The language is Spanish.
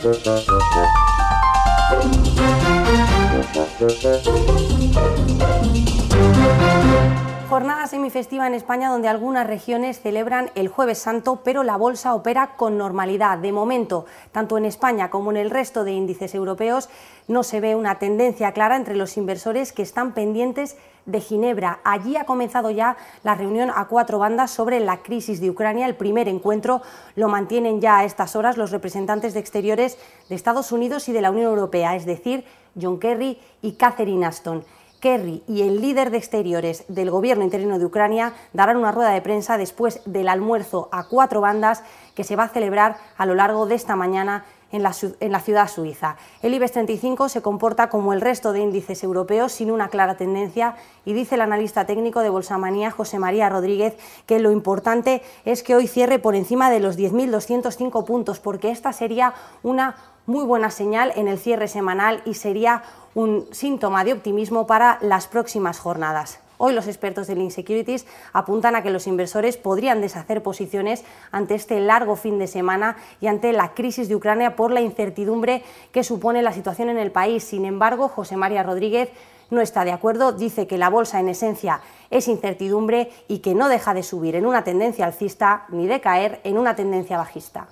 Thank you. Jornada semifestiva en España donde algunas regiones celebran el jueves santo, pero la bolsa opera con normalidad. De momento, tanto en España como en el resto de índices europeos, no se ve una tendencia clara entre los inversores que están pendientes de Ginebra. Allí ha comenzado ya la reunión a cuatro bandas sobre la crisis de Ucrania. El primer encuentro lo mantienen ya a estas horas los representantes de exteriores de Estados Unidos y de la Unión Europea, es decir, John Kerry y Catherine Ashton. Kerry y el líder de exteriores del gobierno interino de Ucrania darán una rueda de prensa después del almuerzo a cuatro bandas que se va a celebrar a lo largo de esta mañana en la, ciudad suiza. El IBEX 35 se comporta como el resto de índices europeos sin una clara tendencia y dice el analista técnico de Bolsamanía, José María Rodríguez, que lo importante es que hoy cierre por encima de los 10.205 puntos, porque esta sería una muy buena señal en el cierre semanal y sería un síntoma de optimismo para las próximas jornadas. Hoy los expertos del Insecurities apuntan a que los inversores podrían deshacer posiciones ante este largo fin de semana y ante la crisis de Ucrania por la incertidumbre que supone la situación en el país. Sin embargo, José María Rodríguez no está de acuerdo, dice que la bolsa en esencia es incertidumbre y que no deja de subir en una tendencia alcista ni de caer en una tendencia bajista.